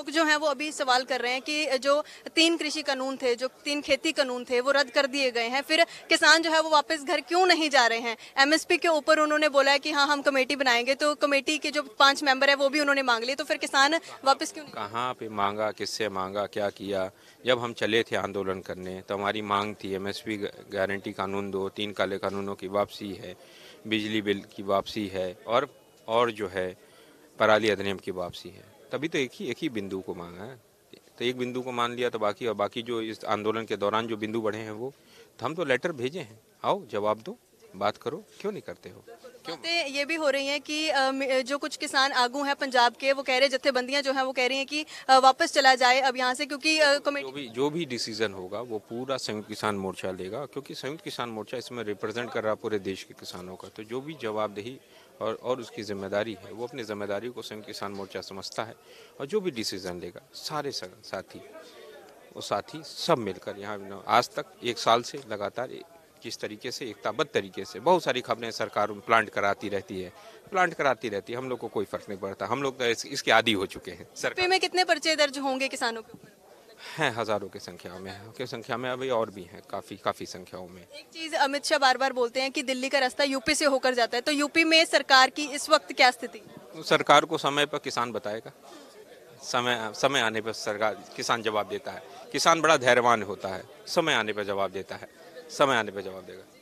लोग जो हैं वो अभी सवाल कर रहे हैं कि जो तीन कृषि कानून थे जो तीन खेती कानून थे वो रद्द कर दिए गए हैं फिर किसान जो है वो वापस घर क्यों नहीं जा रहे हैं एमएसपी के ऊपर उन्होंने बोला है कि हाँ हम कमेटी बनाएंगे तो कमेटी के जो पांच मेंबर है वो भी उन्होंने मांग लिए तो फिर किसान वापस क्यों कहाँ पे मांगा किससे मांगा क्या किया जब हम चले थे आंदोलन करने तो हमारी मांग थी एम गारंटी कानून दो तीन काले कानूनों की वापसी है बिजली बिल की वापसी है और और जो है पराली अधिनियम की वापसी है तभी तो एक ही एक ही बिंदु को मांगा है तो एक बिंदु को मान लिया तो बाकी और बाकी जो इस आंदोलन के दौरान जो बिंदु बढ़े हैं वो तो हम तो लेटर भेजे हैं आओ जवाब दो बात करो क्यों नहीं करते हो बातें ये भी हो रही हैं कि जो कुछ किसान आगू हैं पंजाब के वो कह रहे जत्थेबंदियां जो हैं वो कह रही हैं कि वापस चला जाए अब यहाँ से क्योंकि जो भी जो भी डिसीजन होगा वो पूरा संयुक्त किसान मोर्चा लेगा क्योंकि संयुक्त किसान मोर्चा इसमें रिप्रेजेंट कर रहा पूरे देश के किसानों का तो जो भी जवाबदेही और और उसकी जिम्मेदारी है वो अपनी जिम्मेदारी को संयुक्त किसान मोर्चा समझता है और जो भी डिसीजन लेगा सारे साथी वो साथी सब मिलकर यहाँ आज तक एक साल से लगातार किस तरीके से एकताबद्ध तरीके से बहुत सारी खबरें सरकार प्लांट कराती रहती है प्लांट कराती रहती है हम लोग को कोई फर्क नहीं पड़ता हम लोग तो इस, इसके आदि हो चुके हैं सर में कितने पर्चे दर्ज होंगे किसानों के हैं हजारों की संख्या में की संख्या में अभी और भी हैं काफी काफी संख्याओं में एक चीज अमित शाह बार बार बोलते हैं कि दिल्ली का रास्ता यूपी से होकर जाता है तो यूपी में सरकार की इस वक्त क्या स्थिति तो सरकार को समय पर किसान बताएगा समय समय आने पर सरकार किसान जवाब देता है किसान बड़ा धैर्यवान होता है समय आने पर जवाब देता है समय आने पर जवाब देगा